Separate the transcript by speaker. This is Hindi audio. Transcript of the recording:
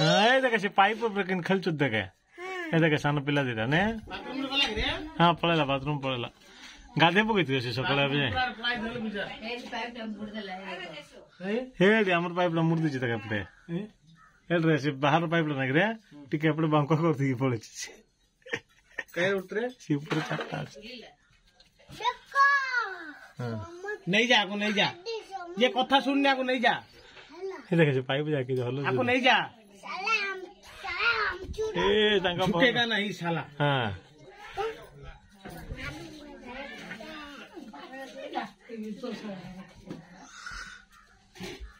Speaker 1: कशी पाईप बेगीन खाली चुद्दाक येता काय सानो पिला दिता ने हा पळयला बाथरूम पळयला गादे बघितली अशी सकाळ ಹೇಳಿ ಅಮರ್ ಪೈಪ್ಲ ಮುರಿದಿಚ್ಚಿ ತಗಪ್ಪೆ ಹೇಳ್ರಿ ಶಿಪ್ ಬಹಾರ ಪೈಪ್ಲ ನಗ್ರೆ ಟಿಕೆ ಎಪ್ಪಡೆ ಬಂಕ ಕೊಡ್ತೀವಿ
Speaker 2: ಪೊಳಿಚಿ ಕೈ ಉಟ್ರೆ ಶಿಪ್ರ ಚಟ್ಟ নেই যা আকু নেই যা যে কথা শুননি আকু নেই যা দেখেছি পাইপ যা কি হলো আকু নেই যা
Speaker 3: ए
Speaker 4: तांका झुकेगा नाही साला हां